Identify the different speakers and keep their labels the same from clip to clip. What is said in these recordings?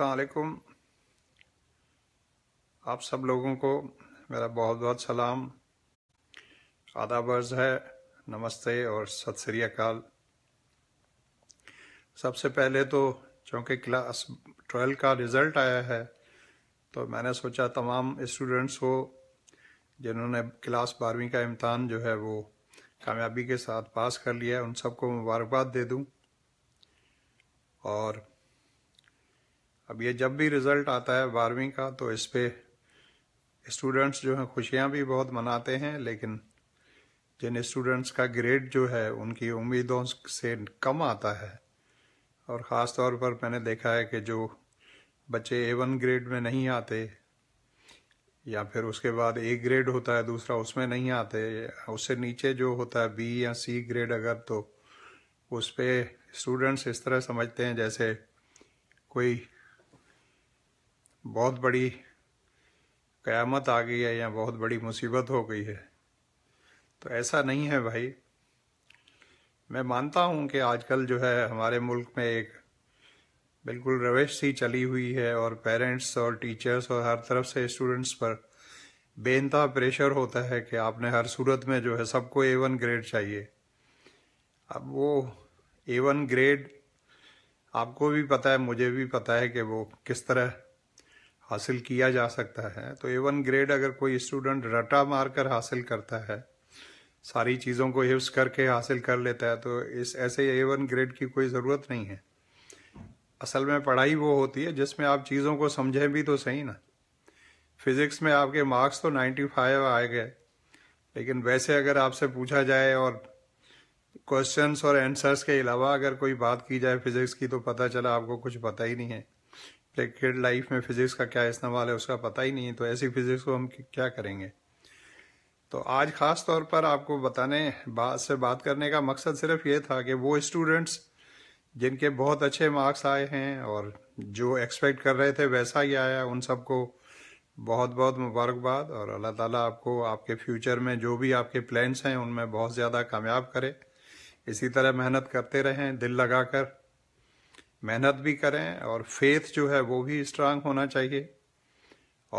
Speaker 1: असलकुम आप सब लोगों को मेरा बहुत बहुत सलाम आदाब है नमस्ते और सत श्री अकाल सबसे पहले तो चूँकि क्लास ट्वेल्व का रिज़ल्ट आया है तो मैंने सोचा तमाम स्टूडेंट्स को जिन्होंने क्लास बारहवीं का इम्तहान जो है वो कामयाबी के साथ पास कर लिया है उन सबको मुबारकबाद दे दूं और अब ये जब भी रिज़ल्ट आता है बारहवीं का तो इस पर स्टूडेंट्स जो हैं खुशियाँ भी बहुत मनाते हैं लेकिन जिन स्टूडेंट्स का ग्रेड जो है उनकी उम्मीदों से कम आता है और ख़ास तौर पर मैंने देखा है कि जो बच्चे ए वन ग्रेड में नहीं आते या फिर उसके बाद ए ग्रेड होता है दूसरा उसमें नहीं आते उससे नीचे जो होता है बी या सी ग्रेड अगर तो उस पर स्टूडेंट्स इस तरह समझते हैं जैसे कोई बहुत बड़ी क़यामत आ गई है या बहुत बड़ी मुसीबत हो गई है तो ऐसा नहीं है भाई मैं मानता हूं कि आजकल जो है हमारे मुल्क में एक बिल्कुल रवेश सी चली हुई है और पेरेंट्स और टीचर्स और हर तरफ से स्टूडेंट्स पर बेनता प्रेशर होता है कि आपने हर सूरत में जो है सबको ए वन ग्रेड चाहिए अब वो ए वन ग्रेड आपको भी पता है मुझे भी पता है कि वो किस तरह हासिल किया जा सकता है तो ए वन ग्रेड अगर कोई स्टूडेंट रटा मार कर हासिल करता है सारी चीज़ों को हिफ्स करके हासिल कर लेता है तो इस ऐसे ए वन ग्रेड की कोई ज़रूरत नहीं है असल में पढ़ाई वो होती है जिसमें आप चीज़ों को समझें भी तो सही ना फिज़िक्स में आपके मार्क्स तो 95 आए गए लेकिन वैसे अगर आपसे पूछा जाए और क्वेश्चंस और आंसर्स के अलावा अगर कोई बात की जाए फिज़िक्स की तो पता चला आपको कुछ पता ही नहीं है लेकिन लाइफ में फिजिक्स का क्या इस्तेमाल है उसका पता ही नहीं है तो ऐसी फिजिक्स को हम क्या करेंगे तो आज खास तौर पर आपको बताने बात से बात करने का मकसद सिर्फ ये था कि वो स्टूडेंट्स जिनके बहुत अच्छे मार्क्स आए हैं और जो एक्सपेक्ट कर रहे थे वैसा ही आया उन सबको बहुत बहुत मुबारकबाद और अल्लाह ताला आपको आपके फ्यूचर में जो भी आपके प्लान्स हैं उनमें बहुत ज़्यादा कामयाब करे इसी तरह मेहनत करते रहें दिल लगाकर मेहनत भी करें और फेथ जो है वो भी स्ट्रांग होना चाहिए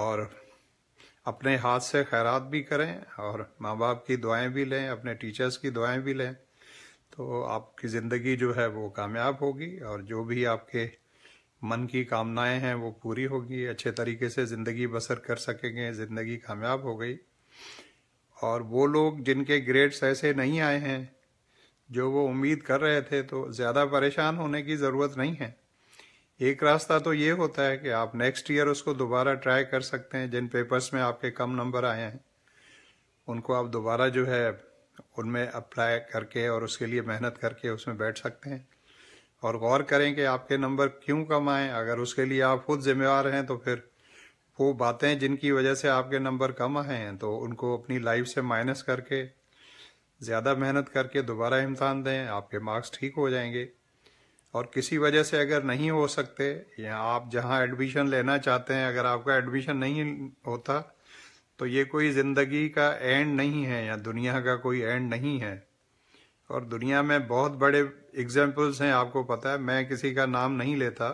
Speaker 1: और अपने हाथ से खैरात भी करें और माँ बाप की दुआएं भी लें अपने टीचर्स की दुआएं भी लें तो आपकी ज़िंदगी जो है वो कामयाब होगी और जो भी आपके मन की कामनाएं हैं वो पूरी होगी अच्छे तरीके से ज़िंदगी बसर कर सकेंगे ज़िंदगी कामयाब हो गई और वो लोग जिनके ग्रेड्स ऐसे नहीं आए हैं जो वो उम्मीद कर रहे थे तो ज़्यादा परेशान होने की ज़रूरत नहीं है एक रास्ता तो ये होता है कि आप नेक्स्ट ईयर उसको दोबारा ट्राई कर सकते हैं जिन पेपर्स में आपके कम नंबर आए हैं उनको आप दोबारा जो है उनमें अप्लाई करके और उसके लिए मेहनत करके उसमें बैठ सकते हैं और गौर करें कि आपके नंबर क्यों कम आए अगर उसके लिए आप खुद जिम्मेवार हैं तो फिर वो बातें जिनकी वजह से आपके नंबर कम आए हैं तो उनको अपनी लाइफ से माइनस करके ज़्यादा मेहनत करके दोबारा इम्तहान दें आपके मार्क्स ठीक हो जाएंगे और किसी वजह से अगर नहीं हो सकते या आप जहां एडमिशन लेना चाहते हैं अगर आपका एडमिशन नहीं होता तो ये कोई ज़िंदगी का एंड नहीं है या दुनिया का कोई एंड नहीं है और दुनिया में बहुत बड़े एग्जाम्पल्स हैं आपको पता है मैं किसी का नाम नहीं लेता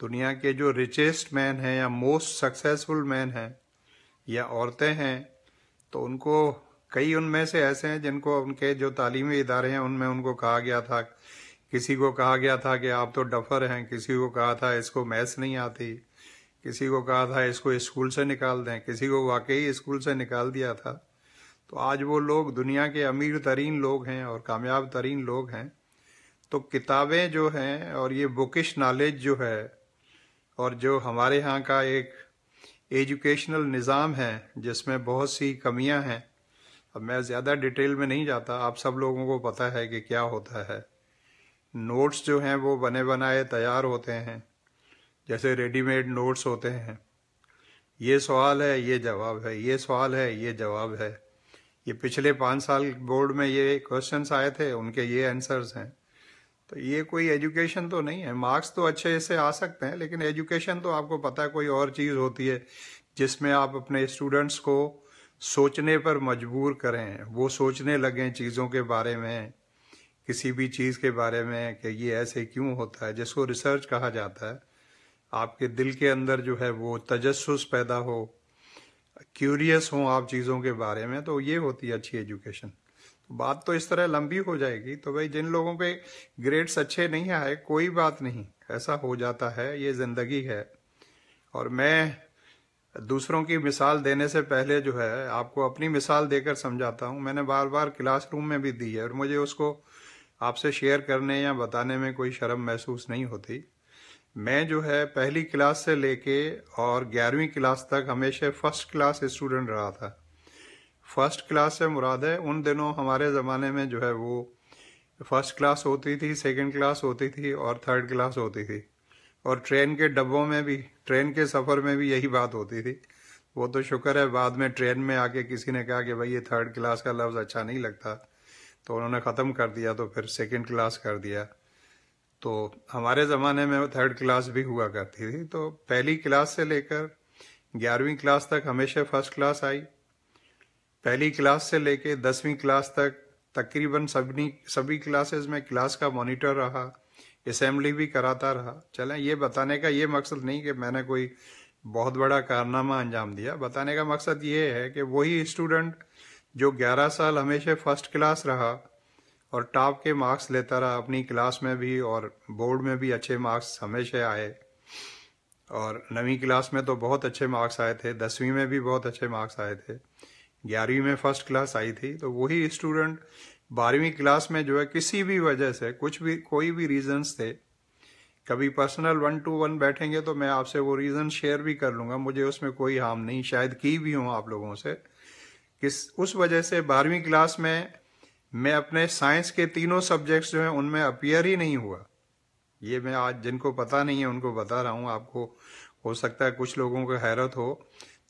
Speaker 1: दुनिया के जो रिचेस्ट मैन हैं या मोस्ट सक्सेसफुल मैन हैं या औरतें हैं तो उनको कई उनमें से ऐसे हैं जिनको उनके जो तालीमी इदारे हैं उनमें उनको कहा गया था किसी को कहा गया था कि आप तो डफर हैं किसी को कहा था इसको मैथ्स नहीं आती किसी को कहा था इसको स्कूल से निकाल दें किसी को वाकई स्कूल से निकाल दिया था तो आज वो लोग दुनिया के अमीर तरीन लोग हैं और कामयाब तरीन लोग हैं तो किताबें जो हैं और ये बुकिश नॉलेज जो है और जो हमारे यहाँ का एक एजुकेशनल निज़ाम है जिसमें बहुत सी कमियाँ हैं अब मैं ज़्यादा डिटेल में नहीं जाता आप सब लोगों को पता है कि क्या होता है नोट्स जो हैं वो बने बनाए तैयार होते हैं जैसे रेडीमेड नोट्स होते हैं ये सवाल है ये जवाब है ये सवाल है ये जवाब है ये पिछले पाँच साल बोर्ड में ये क्वेश्चन आए थे उनके ये आंसर्स हैं तो ये कोई एजुकेशन तो नहीं है मार्क्स तो अच्छे से आ सकते हैं लेकिन एजुकेशन तो आपको पता है कोई और चीज़ होती है जिसमें आप अपने स्टूडेंट्स को सोचने पर मजबूर करें वो सोचने लगें चीज़ों के बारे में किसी भी चीज़ के बारे में कि ये ऐसे क्यों होता है जिसको रिसर्च कहा जाता है आपके दिल के अंदर जो है वो तजस पैदा हो क्यूरियस हों आप चीज़ों के बारे में तो ये होती है अच्छी एजुकेशन तो बात तो इस तरह लंबी हो जाएगी तो भाई जिन लोगों के ग्रेड्स अच्छे नहीं आए कोई बात नहीं ऐसा हो जाता है ये ज़िंदगी है और मैं दूसरों की मिसाल देने से पहले जो है आपको अपनी मिसाल देकर समझाता हूँ मैंने बार बार क्लासरूम में भी दी है और मुझे उसको आपसे शेयर करने या बताने में कोई शर्म महसूस नहीं होती मैं जो है पहली क्लास से लेके और ग्यारहवीं क्लास तक हमेशा फर्स्ट क्लास स्टूडेंट रहा था फर्स्ट क्लास से मुराद है उन दिनों हमारे ज़माने में जो है वो फर्स्ट क्लास होती थी सेकंड क्लास होती थी और थर्ड क्लास होती थी और ट्रेन के डब्बों में भी ट्रेन के सफ़र में भी यही बात होती थी वो तो शुक्र है बाद में ट्रेन में आके किसी ने कहा कि भाई ये थर्ड क्लास का लफ्ज़ अच्छा नहीं लगता तो उन्होंने ख़त्म कर दिया तो फिर सेकंड क्लास कर दिया तो हमारे ज़माने में थर्ड क्लास भी हुआ करती थी तो पहली क्लास से लेकर ग्यारहवीं क्लास तक हमेशा फर्स्ट क्लास आई पहली क्लास से लेकर दसवीं क्लास तक तकरीबन सभी सभी क्लासेस में क्लास का मॉनिटर रहा असम्बली भी कराता रहा चलें ये बताने का ये मकसद नहीं कि मैंने कोई बहुत बड़ा कारनामा अंजाम दिया बताने का मकसद ये है कि वही स्टूडेंट जो 11 साल हमेशा फर्स्ट क्लास रहा और टॉप के मार्क्स लेता रहा अपनी क्लास में भी और बोर्ड में भी अच्छे मार्क्स हमेशा आए और नवी क्लास में तो बहुत अच्छे मार्क्स आए थे दसवीं में भी बहुत अच्छे मार्क्स आए थे ग्यारहवीं में फर्स्ट क्लास आई थी तो वही स्टूडेंट बारहवीं क्लास में जो है किसी भी वजह से कुछ भी कोई भी रीजंस थे कभी पर्सनल वन टू वन बैठेंगे तो मैं आपसे वो रीज़न शेयर भी कर लूंगा मुझे उसमें कोई हार्म नहीं शायद की भी हूं आप लोगों से किस उस वजह से बारहवीं क्लास में मैं अपने साइंस के तीनों सब्जेक्ट्स जो हैं उनमें अपियर ही नहीं हुआ ये मैं आज जिनको पता नहीं है उनको बता रहा हूँ आपको हो सकता है कुछ लोगों को हैरत हो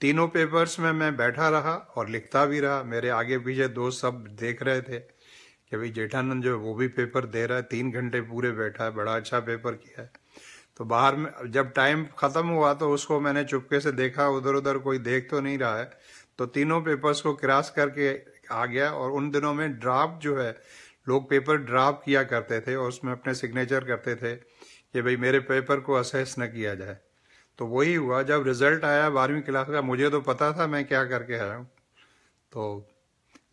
Speaker 1: तीनों पेपर्स में मैं बैठा रहा और लिखता भी रहा मेरे आगे पीछे दोस्त सब देख रहे थे कि भाई जेठानंद जो है वो भी पेपर दे रहा है तीन घंटे पूरे बैठा है बड़ा अच्छा पेपर किया है तो बाहर में जब टाइम ख़त्म हुआ तो उसको मैंने चुपके से देखा उधर उधर कोई देख तो नहीं रहा है तो तीनों पेपर्स को क्रॉस करके आ गया और उन दिनों में ड्राफ्ट जो है लोग पेपर ड्राफ्ट किया करते थे और उसमें अपने सिग्नेचर करते थे कि भाई मेरे पेपर को असेस न किया जाए तो वही हुआ जब रिजल्ट आया बारहवीं क्लास का मुझे तो पता था मैं क्या करके आया हूँ तो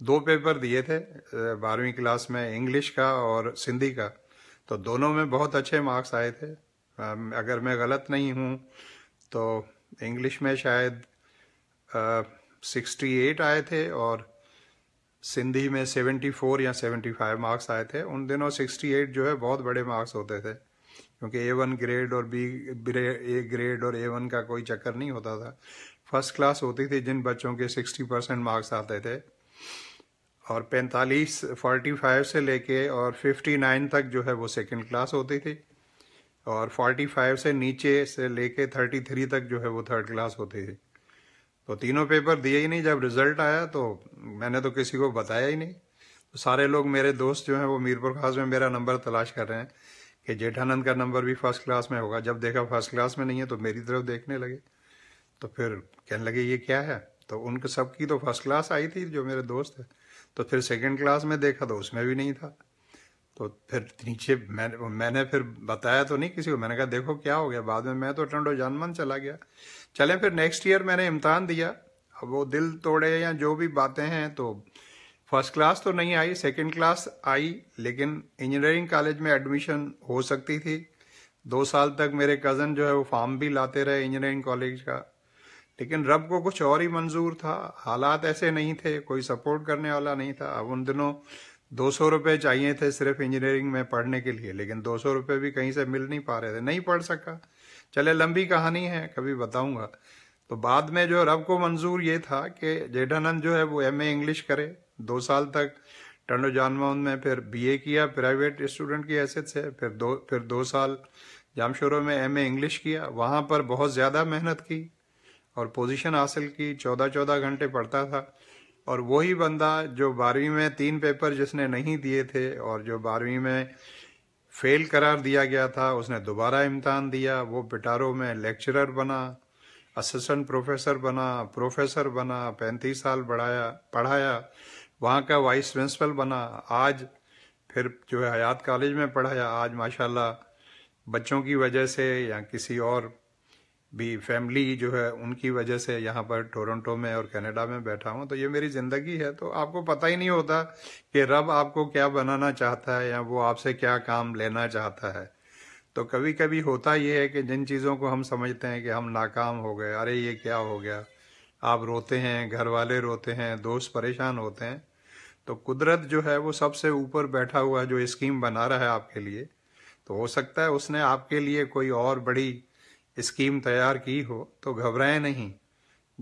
Speaker 1: दो पेपर दिए थे बारहवीं क्लास में इंग्लिश का और सिंधी का तो दोनों में बहुत अच्छे मार्क्स आए थे अगर मैं गलत नहीं हूँ तो इंग्लिश में शायद सिक्सटी एट आए थे और सिंधी में सेवेंटी फोर या सेवेंटी फाइव मार्क्स आए थे उन दिनों सिक्सटी एट जो है बहुत बड़े मार्क्स होते थे क्योंकि ए वन ग्रेड और बी ए ग्रेड और ए वन का कोई चक्कर नहीं होता था फर्स्ट क्लास होती थी जिन बच्चों के सिक्सटी परसेंट मार्क्स आते थे और 45 45 से लेके और 59 तक जो है वो सेकंड क्लास होती थी और 45 से नीचे से लेके 33 तक जो है वो थर्ड क्लास होती थी तो तीनों पेपर दिए ही नहीं जब रिज़ल्ट आया तो मैंने तो किसी को बताया ही नहीं तो सारे लोग मेरे दोस्त जो हैं वो मीरपुर खास में मेरा नंबर तलाश कर रहे हैं कि जेठानंद का नंबर भी फर्स्ट क्लास में होगा जब देखा फर्स्ट क्लास में नहीं है तो मेरी तरफ देखने लगे तो फिर कहने लगे ये क्या है तो उनके सबकी तो फर्स्ट क्लास आई थी जो मेरे दोस्त है तो फिर सेकंड क्लास में देखा तो उसमें भी नहीं था तो फिर नीचे मैंने मैंने फिर बताया तो नहीं किसी को मैंने कहा देखो क्या हो गया बाद में मैं तो टंडो जानमन चला गया चले फिर नेक्स्ट ईयर मैंने इम्तहान दिया अब वो दिल तोड़े या जो भी बातें हैं तो फर्स्ट क्लास तो नहीं आई सेकंड क्लास आई लेकिन इंजीनियरिंग कॉलेज में एडमिशन हो सकती थी दो साल तक मेरे कज़न जो है वो फॉर्म भी लाते रहे इंजीनियरिंग कॉलेज का लेकिन रब को कुछ और ही मंजूर था हालात ऐसे नहीं थे कोई सपोर्ट करने वाला नहीं था अब उन दिनों दो सौ रुपये चाहिए थे सिर्फ इंजीनियरिंग में पढ़ने के लिए लेकिन दो सौ रुपये भी कहीं से मिल नहीं पा रहे थे नहीं पढ़ सका चले लंबी कहानी है कभी बताऊंगा तो बाद में जो रब को मंजूर ये था कि जेठानंद जो है वो एम इंग्लिश करे दो साल तक टंडो जानमाउन में फिर बीए किया प्राइवेट स्टूडेंट की हैसियत से फिर दो फिर दो साल जामशोरों में एम इंग्लिश किया वहाँ पर बहुत ज़्यादा मेहनत की और पोजीशन हासिल की चौदह चौदह घंटे पढ़ता था और वही बंदा जो बारहवीं में तीन पेपर जिसने नहीं दिए थे और जो बारहवीं में फेल करार दिया गया था उसने दोबारा इम्तहान दिया वो पिटारो में लेक्चरर बना असिस्टेंट प्रोफेसर बना प्रोफेसर बना पैंतीस साल बढ़ाया पढ़ाया वहाँ का वाइस प्रिंसिपल बना आज फिर जो है हयात कॉलेज में पढ़ाया आज माशाल्लाह बच्चों की वजह से या किसी और भी फैमिली जो है उनकी वजह से यहाँ पर टोरंटो में और कनाडा में बैठा हूँ तो ये मेरी ज़िंदगी है तो आपको पता ही नहीं होता कि रब आपको क्या बनाना चाहता है या वो आपसे क्या काम लेना चाहता है तो कभी कभी होता ये है कि जिन चीज़ों को हम समझते हैं कि हम नाकाम हो गए अरे ये क्या हो गया आप रोते हैं घर वाले रोते हैं दोस्त परेशान होते हैं तो कुदरत जो है वो सबसे ऊपर बैठा हुआ जो स्कीम बना रहा है आपके लिए तो हो सकता है उसने आपके लिए कोई और बड़ी स्कीम तैयार की हो तो घबराएं नहीं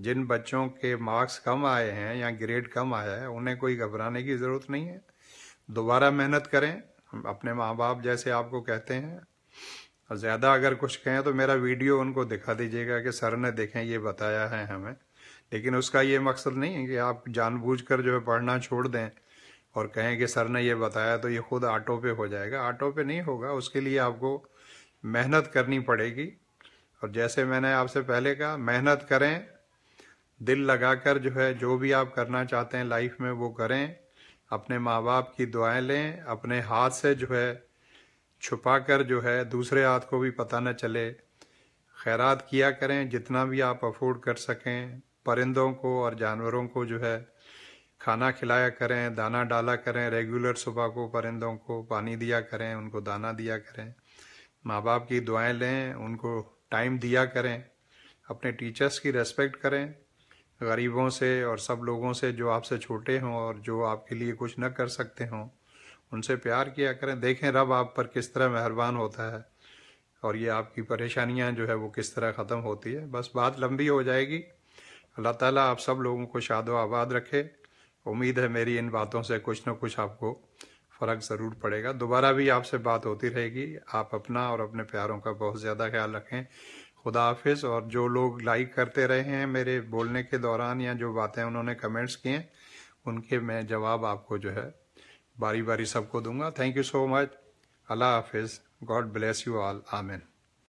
Speaker 1: जिन बच्चों के मार्क्स कम आए हैं या ग्रेड कम आया है उन्हें कोई घबराने की ज़रूरत नहीं है दोबारा मेहनत करें अपने माँ बाप जैसे आपको कहते हैं और ज़्यादा अगर कुछ कहें तो मेरा वीडियो उनको दिखा दीजिएगा कि सर ने देखें ये बताया है हमें लेकिन उसका ये मकसद नहीं है कि आप जानबूझकर जो है पढ़ना छोड़ दें और कहें कि सर ने ये बताया तो ये खुद ऑटो पे हो जाएगा ऑटो पे नहीं होगा उसके लिए आपको मेहनत करनी पड़ेगी और जैसे मैंने आपसे पहले कहा मेहनत करें दिल लगाकर जो है जो भी आप करना चाहते हैं लाइफ में वो करें अपने माँ बाप की दुआएं लें अपने हाथ से जो है छुपा कर जो है दूसरे हाथ को भी पता न चले खैरात किया करें जितना भी आप अफोर्ड कर सकें परिंदों को और जानवरों को जो है खाना खिलाया करें दाना डाला करें रेगुलर सुबह को परिंदों को पानी दिया करें उनको दाना दिया करें माँ बाप की दुआएं लें उनको टाइम दिया करें अपने टीचर्स की रेस्पेक्ट करें गरीबों से और सब लोगों से जो आपसे छोटे हों और जो आपके लिए कुछ न कर सकते हों उनसे प्यार किया करें देखें रब आप पर किस तरह मेहरबान होता है और ये आपकी परेशानियां जो है वो किस तरह ख़त्म होती है बस बात लंबी हो जाएगी अल्लाह ताला आप सब लोगों को शादो आबाद रखे उम्मीद है मेरी इन बातों से कुछ ना कुछ आपको फ़र्क ज़रूर पड़ेगा दोबारा भी आपसे बात होती रहेगी आप अपना और अपने प्यारों का बहुत ज़्यादा ख्याल रखें खुदा हाफिज़ और जो लोग लाइक करते रहे हैं मेरे बोलने के दौरान या जो बातें उन्होंने कमेंट्स किए हैं उनके मैं जवाब आपको जो है बारी बारी सबको दूंगा थैंक यू सो मच अल्लाह हाफिज़ गॉड ब्लेस यू ऑल आमिन